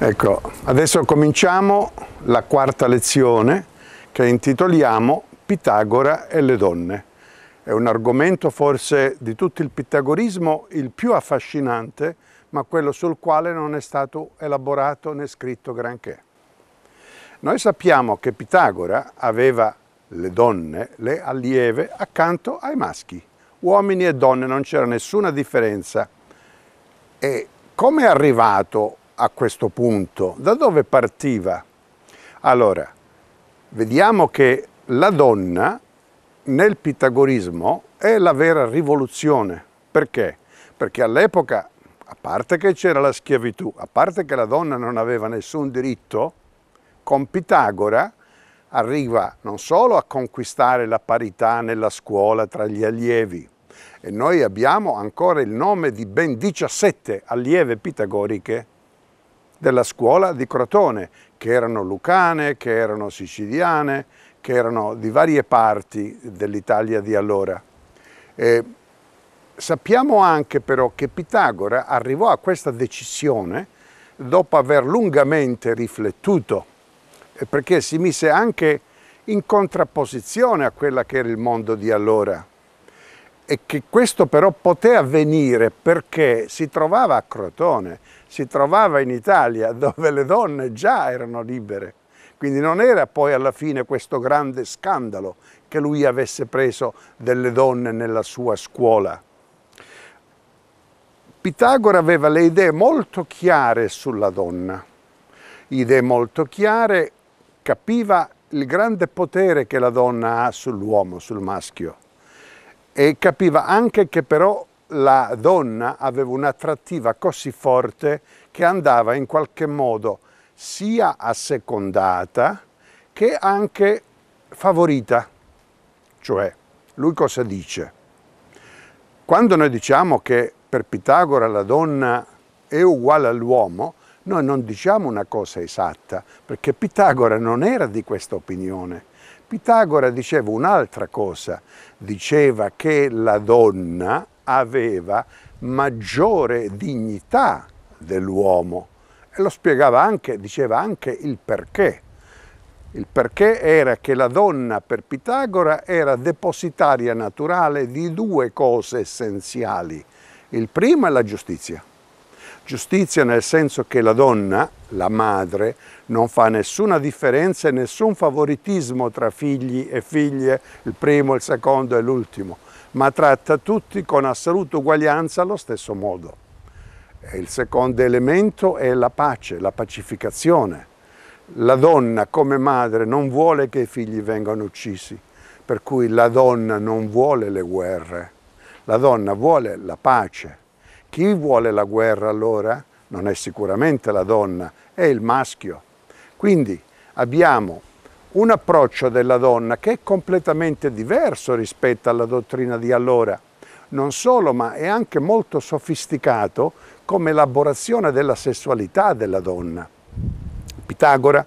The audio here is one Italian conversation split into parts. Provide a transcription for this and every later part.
Ecco, adesso cominciamo la quarta lezione che intitoliamo Pitagora e le donne. È un argomento forse di tutto il pitagorismo il più affascinante, ma quello sul quale non è stato elaborato né scritto granché. Noi sappiamo che Pitagora aveva le donne, le allieve, accanto ai maschi. Uomini e donne, non c'era nessuna differenza. E come è arrivato a questo punto? Da dove partiva? Allora, vediamo che la donna nel pitagorismo è la vera rivoluzione. Perché? Perché all'epoca, a parte che c'era la schiavitù, a parte che la donna non aveva nessun diritto, con Pitagora arriva non solo a conquistare la parità nella scuola tra gli allievi, e noi abbiamo ancora il nome di ben 17 allieve pitagoriche della scuola di Crotone, che erano lucane, che erano siciliane, che erano di varie parti dell'Italia di allora. E sappiamo anche però che Pitagora arrivò a questa decisione dopo aver lungamente riflettuto, perché si mise anche in contrapposizione a quella che era il mondo di allora e che questo però poteva avvenire perché si trovava a Crotone, si trovava in Italia dove le donne già erano libere. Quindi non era poi alla fine questo grande scandalo che lui avesse preso delle donne nella sua scuola. Pitagora aveva le idee molto chiare sulla donna, idee molto chiare, capiva il grande potere che la donna ha sull'uomo, sul maschio e capiva anche che però la donna aveva un'attrattiva così forte che andava in qualche modo sia assecondata che anche favorita. Cioè, lui cosa dice? Quando noi diciamo che per Pitagora la donna è uguale all'uomo, noi non diciamo una cosa esatta, perché Pitagora non era di questa opinione. Pitagora diceva un'altra cosa, diceva che la donna aveva maggiore dignità dell'uomo e lo spiegava anche, diceva anche il perché. Il perché era che la donna per Pitagora era depositaria naturale di due cose essenziali. Il primo è la giustizia. Giustizia nel senso che la donna, la madre, non fa nessuna differenza e nessun favoritismo tra figli e figlie, il primo, il secondo e l'ultimo, ma tratta tutti con assoluta uguaglianza allo stesso modo. E il secondo elemento è la pace, la pacificazione. La donna come madre non vuole che i figli vengano uccisi, per cui la donna non vuole le guerre, la donna vuole la pace. Chi vuole la guerra allora? Non è sicuramente la donna, è il maschio. Quindi abbiamo un approccio della donna che è completamente diverso rispetto alla dottrina di allora. Non solo, ma è anche molto sofisticato come elaborazione della sessualità della donna. Pitagora,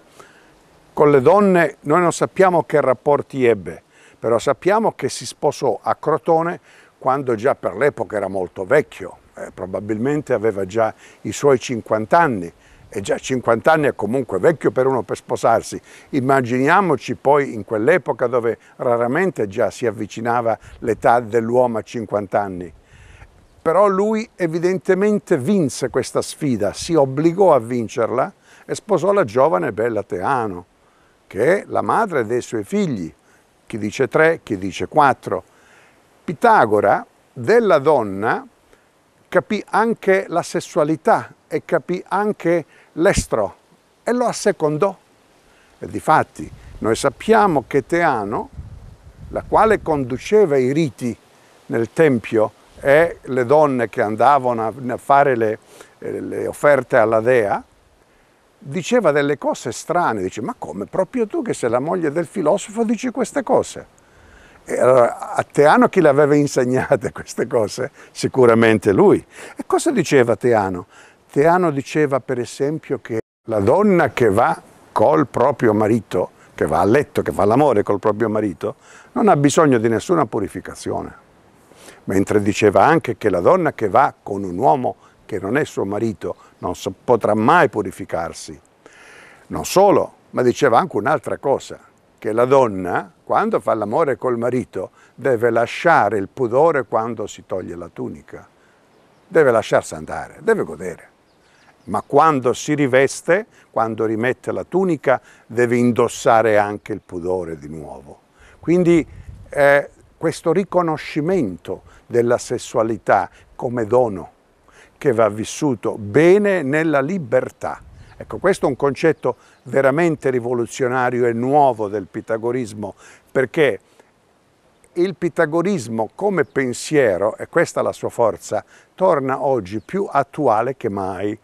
con le donne noi non sappiamo che rapporti ebbe, però sappiamo che si sposò a Crotone quando già per l'epoca era molto vecchio eh, probabilmente aveva già i suoi 50 anni, e già 50 anni è comunque vecchio per uno per sposarsi. Immaginiamoci poi in quell'epoca dove raramente già si avvicinava l'età dell'uomo a 50 anni. Però lui evidentemente vinse questa sfida, si obbligò a vincerla e sposò la giovane Bella Teano, che è la madre dei suoi figli, chi dice tre, chi dice quattro. Pitagora della donna capì anche la sessualità e capì anche l'estro e lo assecondò. E difatti noi sappiamo che Teano, la quale conduceva i riti nel Tempio e le donne che andavano a fare le, eh, le offerte alla Dea, diceva delle cose strane, dice ma come proprio tu che sei la moglie del filosofo dici queste cose? E allora, a Teano chi le aveva insegnate queste cose? Sicuramente lui. E cosa diceva Teano? Teano diceva per esempio che la donna che va col proprio marito, che va a letto, che fa l'amore col proprio marito, non ha bisogno di nessuna purificazione. Mentre diceva anche che la donna che va con un uomo che non è suo marito non so, potrà mai purificarsi. Non solo, ma diceva anche un'altra cosa, che la donna, quando fa l'amore col marito, deve lasciare il pudore quando si toglie la tunica, deve lasciarsi andare, deve godere. Ma quando si riveste, quando rimette la tunica, deve indossare anche il pudore di nuovo. Quindi eh, questo riconoscimento della sessualità come dono che va vissuto bene nella libertà. Ecco, questo è un concetto veramente rivoluzionario e nuovo del pitagorismo, perché il pitagorismo come pensiero, e questa è la sua forza, torna oggi più attuale che mai.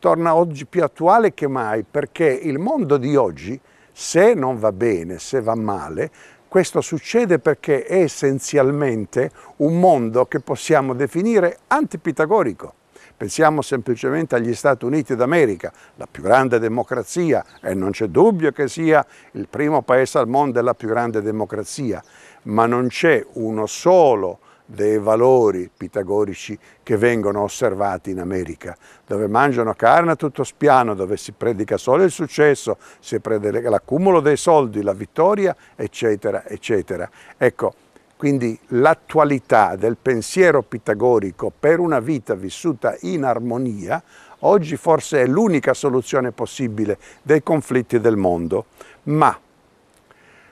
Torna oggi più attuale che mai perché il mondo di oggi, se non va bene, se va male, questo succede perché è essenzialmente un mondo che possiamo definire antipitagorico. Pensiamo semplicemente agli Stati Uniti d'America, la più grande democrazia e non c'è dubbio che sia il primo paese al mondo della più grande democrazia, ma non c'è uno solo dei valori pitagorici che vengono osservati in America, dove mangiano carne a tutto spiano, dove si predica solo il successo, si predica l'accumulo dei soldi, la vittoria, eccetera, eccetera. Ecco, quindi l'attualità del pensiero pitagorico per una vita vissuta in armonia oggi forse è l'unica soluzione possibile dei conflitti del mondo, ma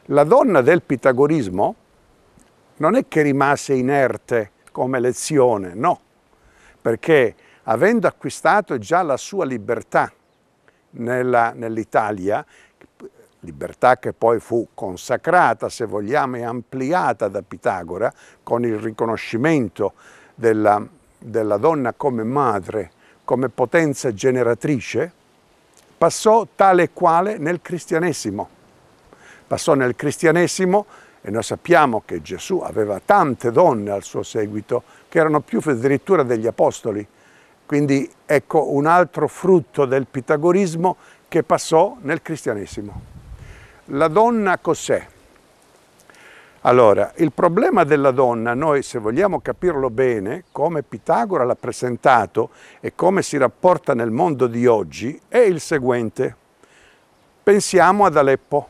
la donna del pitagorismo non è che rimase inerte come lezione, no, perché avendo acquistato già la sua libertà nell'Italia, nell libertà che poi fu consacrata, se vogliamo, e ampliata da Pitagora con il riconoscimento della, della donna come madre, come potenza generatrice, passò tale e quale nel cristianesimo. Passò nel cristianesimo e noi sappiamo che Gesù aveva tante donne al suo seguito che erano più addirittura degli apostoli. Quindi ecco un altro frutto del pitagorismo che passò nel cristianesimo. La donna cos'è? Allora, il problema della donna, noi se vogliamo capirlo bene, come Pitagora l'ha presentato e come si rapporta nel mondo di oggi, è il seguente. Pensiamo ad Aleppo,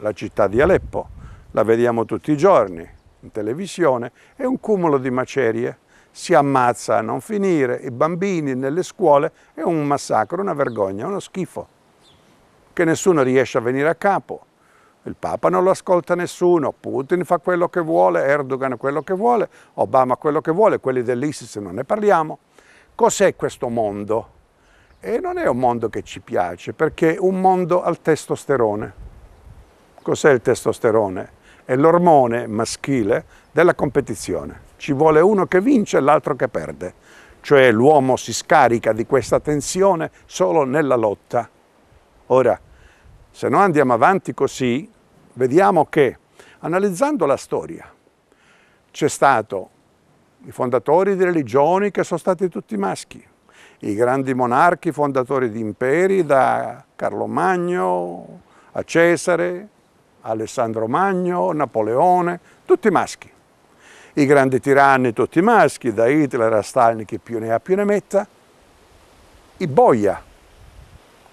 la città di Aleppo, la vediamo tutti i giorni in televisione, è un cumulo di macerie, si ammazza a non finire, i bambini nelle scuole, è un massacro, una vergogna, uno schifo che nessuno riesce a venire a capo. Il Papa non lo ascolta nessuno, Putin fa quello che vuole, Erdogan quello che vuole, Obama quello che vuole, quelli dell'ISIS non ne parliamo. Cos'è questo mondo? E non è un mondo che ci piace, perché è un mondo al testosterone. Cos'è il testosterone? È l'ormone maschile della competizione. Ci vuole uno che vince e l'altro che perde. Cioè l'uomo si scarica di questa tensione solo nella lotta. Ora, se noi andiamo avanti così, vediamo che analizzando la storia c'è stato i fondatori di religioni che sono stati tutti maschi, i grandi monarchi fondatori di imperi da Carlo Magno a Cesare, Alessandro Magno, Napoleone, tutti maschi. I grandi tiranni tutti maschi, da Hitler a Stalin chi più ne ha più ne metta, i boia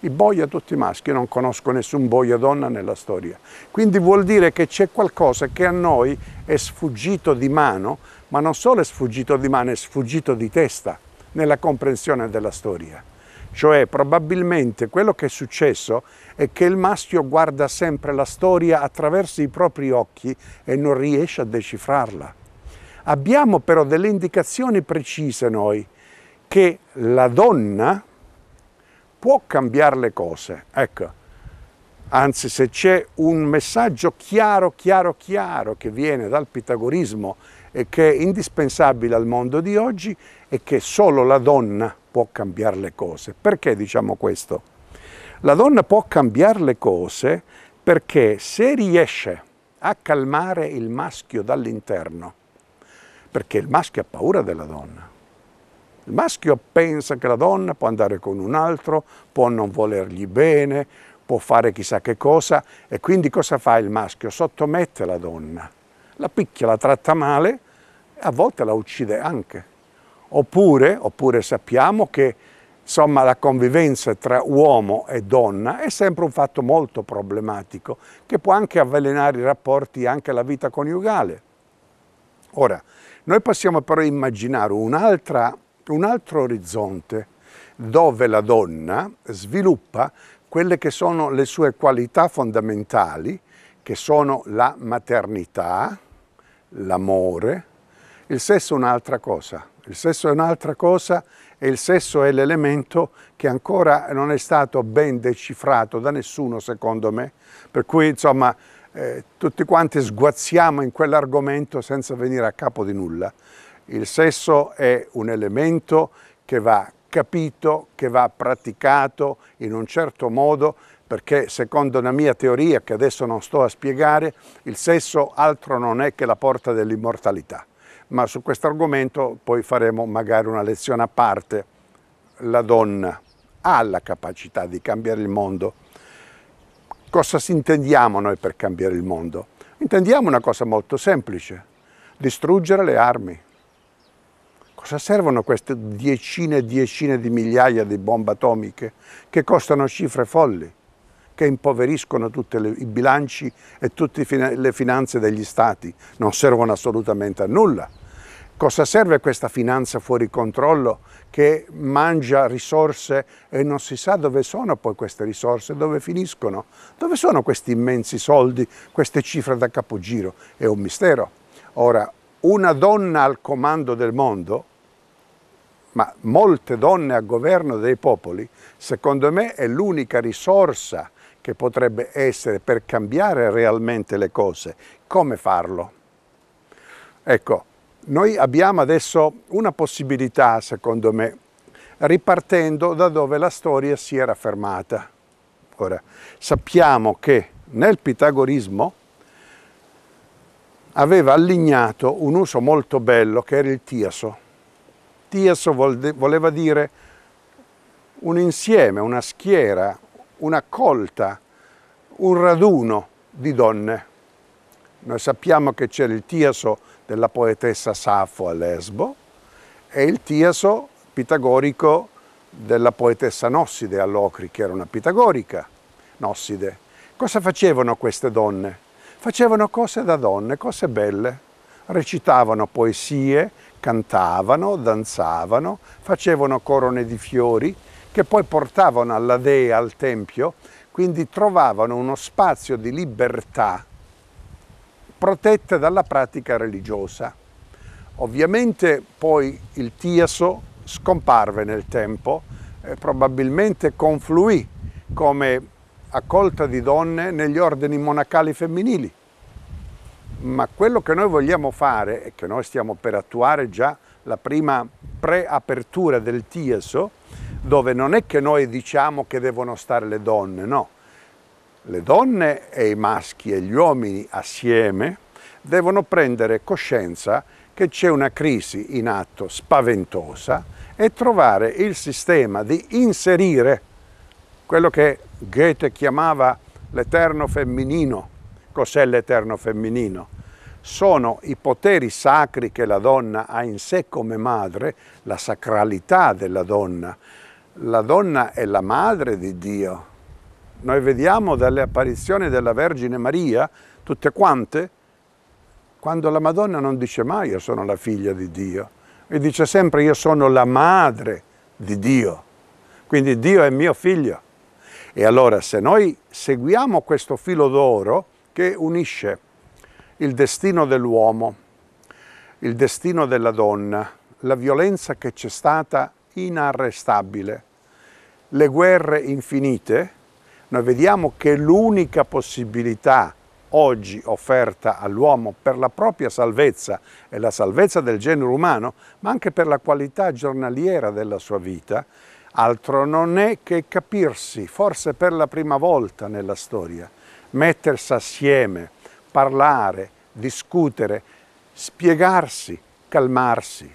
i boia tutti maschi, non conosco nessun boia donna nella storia. Quindi vuol dire che c'è qualcosa che a noi è sfuggito di mano, ma non solo è sfuggito di mano, è sfuggito di testa nella comprensione della storia. Cioè probabilmente quello che è successo è che il maschio guarda sempre la storia attraverso i propri occhi e non riesce a decifrarla. Abbiamo però delle indicazioni precise noi che la donna, può cambiare le cose. Ecco, anzi se c'è un messaggio chiaro, chiaro, chiaro che viene dal pitagorismo e che è indispensabile al mondo di oggi è che solo la donna può cambiare le cose. Perché diciamo questo? La donna può cambiare le cose perché se riesce a calmare il maschio dall'interno, perché il maschio ha paura della donna, il maschio pensa che la donna può andare con un altro, può non volergli bene, può fare chissà che cosa e quindi cosa fa il maschio? Sottomette la donna, la picchia, la tratta male e a volte la uccide anche. Oppure, oppure sappiamo che insomma, la convivenza tra uomo e donna è sempre un fatto molto problematico che può anche avvelenare i rapporti anche la vita coniugale. Ora, noi possiamo però immaginare un'altra un altro orizzonte dove la donna sviluppa quelle che sono le sue qualità fondamentali, che sono la maternità, l'amore. Il sesso è un'altra cosa, il sesso è un'altra cosa e il sesso è l'elemento che ancora non è stato ben decifrato da nessuno, secondo me. Per cui, insomma, eh, tutti quanti sguazziamo in quell'argomento senza venire a capo di nulla. Il sesso è un elemento che va capito, che va praticato in un certo modo perché secondo una mia teoria, che adesso non sto a spiegare, il sesso altro non è che la porta dell'immortalità. Ma su questo argomento poi faremo magari una lezione a parte. La donna ha la capacità di cambiare il mondo. Cosa si intendiamo noi per cambiare il mondo? Intendiamo una cosa molto semplice, distruggere le armi. Cosa servono queste decine e decine di migliaia di bombe atomiche che costano cifre folli, che impoveriscono tutti i bilanci e tutte le finanze degli stati? Non servono assolutamente a nulla. Cosa serve questa finanza fuori controllo che mangia risorse e non si sa dove sono poi queste risorse, dove finiscono? Dove sono questi immensi soldi, queste cifre da capogiro? È un mistero. Ora, una donna al comando del mondo ma molte donne a governo dei popoli, secondo me è l'unica risorsa che potrebbe essere per cambiare realmente le cose. Come farlo? Ecco, noi abbiamo adesso una possibilità, secondo me, ripartendo da dove la storia si era fermata. Ora, sappiamo che nel Pitagorismo aveva allignato un uso molto bello che era il tiaso Tieso voleva dire un insieme, una schiera, una colta, un raduno di donne. Noi sappiamo che c'era il tiaso della poetessa Safo a Lesbo e il tiaso pitagorico della poetessa Nosside a Locri, che era una pitagorica Nosside. Cosa facevano queste donne? Facevano cose da donne, cose belle, recitavano poesie cantavano, danzavano, facevano corone di fiori che poi portavano alla dea, al tempio, quindi trovavano uno spazio di libertà protetta dalla pratica religiosa. Ovviamente poi il Tiaso scomparve nel tempo e probabilmente confluì come accolta di donne negli ordini monacali femminili ma quello che noi vogliamo fare e che noi stiamo per attuare già la prima preapertura del TIESO, dove non è che noi diciamo che devono stare le donne, no. Le donne e i maschi e gli uomini assieme devono prendere coscienza che c'è una crisi in atto spaventosa e trovare il sistema di inserire quello che Goethe chiamava l'eterno femminino, Cos'è l'eterno femminino? Sono i poteri sacri che la donna ha in sé come madre, la sacralità della donna. La donna è la madre di Dio. Noi vediamo dalle apparizioni della Vergine Maria, tutte quante, quando la Madonna non dice mai io sono la figlia di Dio, e dice sempre io sono la madre di Dio, quindi Dio è mio figlio. E allora se noi seguiamo questo filo d'oro, che unisce il destino dell'uomo, il destino della donna, la violenza che c'è stata inarrestabile, le guerre infinite, noi vediamo che l'unica possibilità oggi offerta all'uomo per la propria salvezza e la salvezza del genere umano, ma anche per la qualità giornaliera della sua vita, altro non è che capirsi, forse per la prima volta nella storia, mettersi assieme, parlare, discutere, spiegarsi, calmarsi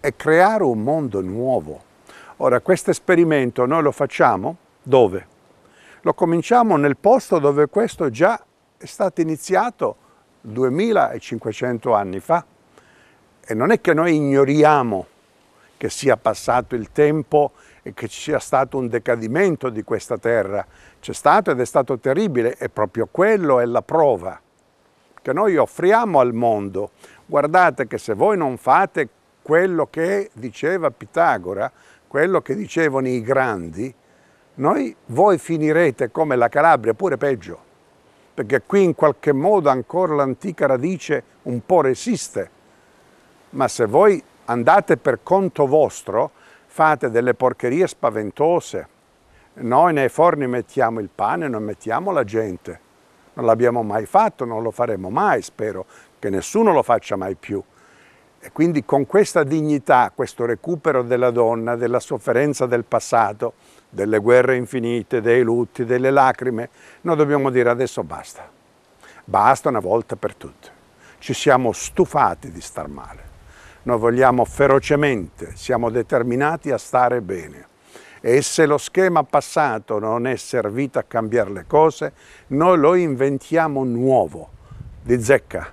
e creare un mondo nuovo. Ora, questo esperimento noi lo facciamo dove? Lo cominciamo nel posto dove questo già è stato iniziato 2500 anni fa. E non è che noi ignoriamo che sia passato il tempo che ci sia stato un decadimento di questa terra. C'è stato ed è stato terribile e proprio quello è la prova che noi offriamo al mondo. Guardate che se voi non fate quello che diceva Pitagora, quello che dicevano i grandi, noi, voi finirete come la Calabria, pure peggio, perché qui in qualche modo ancora l'antica radice un po' resiste, ma se voi andate per conto vostro, fate delle porcherie spaventose. Noi nei forni mettiamo il pane, non mettiamo la gente. Non l'abbiamo mai fatto, non lo faremo mai, spero che nessuno lo faccia mai più. E quindi con questa dignità, questo recupero della donna, della sofferenza del passato, delle guerre infinite, dei lutti, delle lacrime, noi dobbiamo dire adesso basta. Basta una volta per tutte. Ci siamo stufati di star male. Noi vogliamo ferocemente, siamo determinati a stare bene. E se lo schema passato non è servito a cambiare le cose, noi lo inventiamo nuovo, di zecca.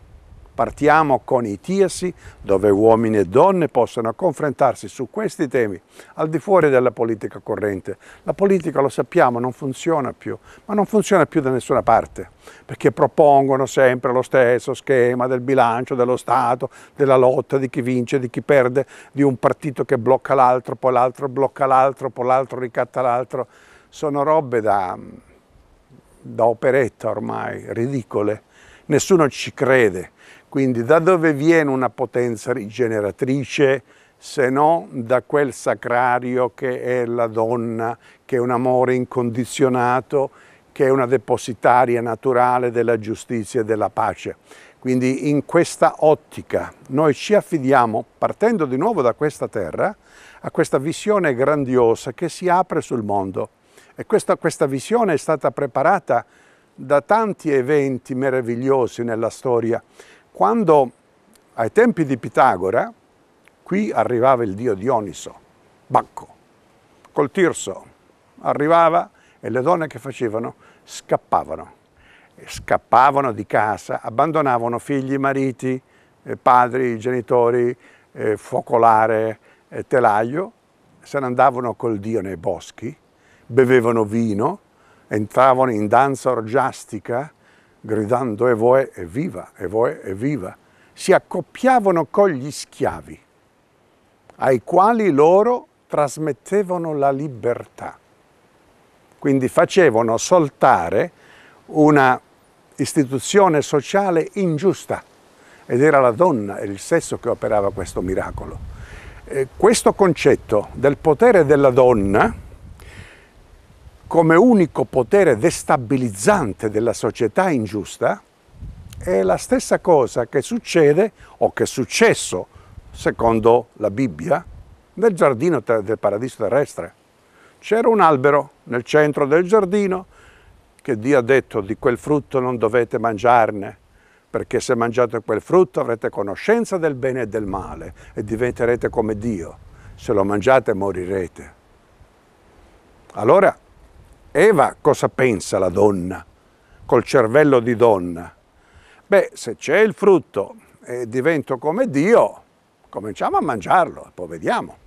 Partiamo con i TIASI, dove uomini e donne possono confrontarsi su questi temi, al di fuori della politica corrente. La politica, lo sappiamo, non funziona più, ma non funziona più da nessuna parte, perché propongono sempre lo stesso schema del bilancio, dello Stato, della lotta, di chi vince, di chi perde, di un partito che blocca l'altro, poi l'altro blocca l'altro, poi l'altro ricatta l'altro. Sono robe da, da operetta ormai, ridicole. Nessuno ci crede quindi da dove viene una potenza rigeneratrice se no da quel sacrario che è la donna, che è un amore incondizionato, che è una depositaria naturale della giustizia e della pace. Quindi in questa ottica noi ci affidiamo, partendo di nuovo da questa terra, a questa visione grandiosa che si apre sul mondo. E questa, questa visione è stata preparata da tanti eventi meravigliosi nella storia, quando ai tempi di Pitagora, qui arrivava il dio Dioniso, Bacco, col tirso, arrivava e le donne che facevano scappavano, scappavano di casa, abbandonavano figli, mariti, eh, padri, genitori, eh, focolare, eh, telaio, se ne andavano col dio nei boschi, bevevano vino, entravano in danza orgiastica, gridando Evoe evviva, Evoe evviva, si accoppiavano con gli schiavi, ai quali loro trasmettevano la libertà. Quindi facevano soltare una istituzione sociale ingiusta ed era la donna e il sesso che operava questo miracolo. E questo concetto del potere della donna come unico potere destabilizzante della società ingiusta è la stessa cosa che succede o che è successo, secondo la Bibbia, nel giardino del paradiso terrestre. C'era un albero nel centro del giardino che Dio ha detto di quel frutto non dovete mangiarne, perché se mangiate quel frutto avrete conoscenza del bene e del male e diventerete come Dio. Se lo mangiate morirete. Allora Eva cosa pensa la donna col cervello di donna? Beh, se c'è il frutto e divento come Dio, cominciamo a mangiarlo, e poi vediamo.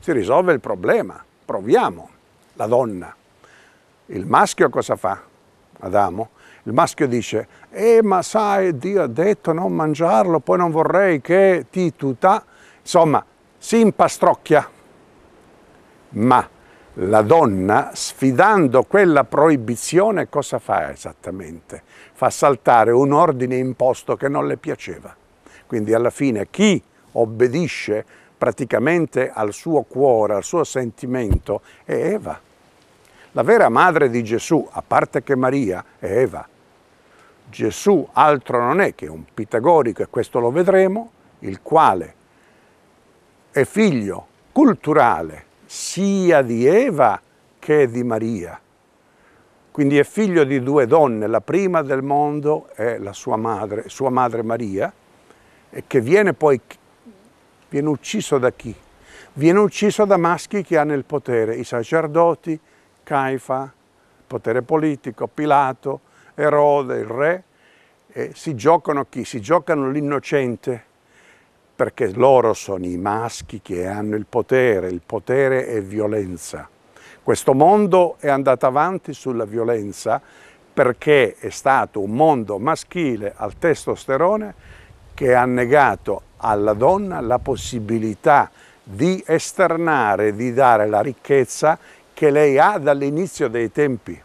Si risolve il problema, proviamo. La donna. Il maschio cosa fa? Adamo. Il maschio dice, eh ma sai, Dio ha detto non mangiarlo, poi non vorrei che ti tuta. Insomma, si impastrocchia. Ma la donna, sfidando quella proibizione, cosa fa esattamente? Fa saltare un ordine imposto che non le piaceva. Quindi alla fine chi obbedisce praticamente al suo cuore, al suo sentimento, è Eva. La vera madre di Gesù, a parte che Maria, è Eva. Gesù altro non è che un pitagorico, e questo lo vedremo, il quale è figlio culturale sia di Eva che di Maria. Quindi è figlio di due donne, la prima del mondo è la sua madre, sua madre Maria, e che viene poi, viene ucciso da chi? Viene ucciso da maschi che hanno il potere, i sacerdoti, Caifa, potere politico, Pilato, Erode, il re, si giocano chi? Si giocano l'innocente, perché loro sono i maschi che hanno il potere, il potere è violenza. Questo mondo è andato avanti sulla violenza perché è stato un mondo maschile al testosterone che ha negato alla donna la possibilità di esternare, di dare la ricchezza che lei ha dall'inizio dei tempi.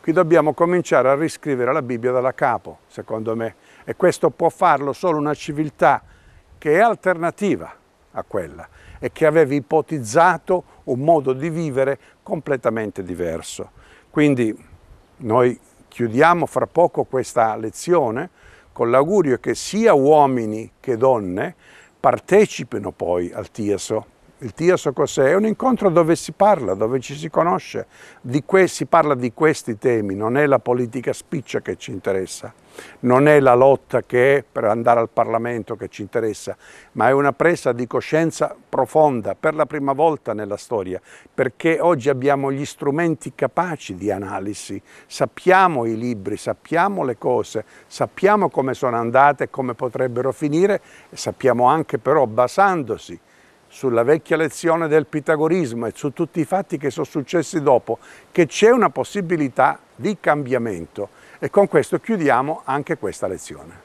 Qui dobbiamo cominciare a riscrivere la Bibbia dalla capo, secondo me, e questo può farlo solo una civiltà che è alternativa a quella e che aveva ipotizzato un modo di vivere completamente diverso. Quindi noi chiudiamo fra poco questa lezione con l'augurio che sia uomini che donne partecipino poi al TIASO. Il TIASO cos'è? È un incontro dove si parla, dove ci si conosce, si parla di questi temi, non è la politica spiccia che ci interessa. Non è la lotta che è per andare al Parlamento che ci interessa, ma è una presa di coscienza profonda per la prima volta nella storia, perché oggi abbiamo gli strumenti capaci di analisi, sappiamo i libri, sappiamo le cose, sappiamo come sono andate, e come potrebbero finire, e sappiamo anche però basandosi sulla vecchia lezione del pitagorismo e su tutti i fatti che sono successi dopo, che c'è una possibilità di cambiamento e con questo chiudiamo anche questa lezione.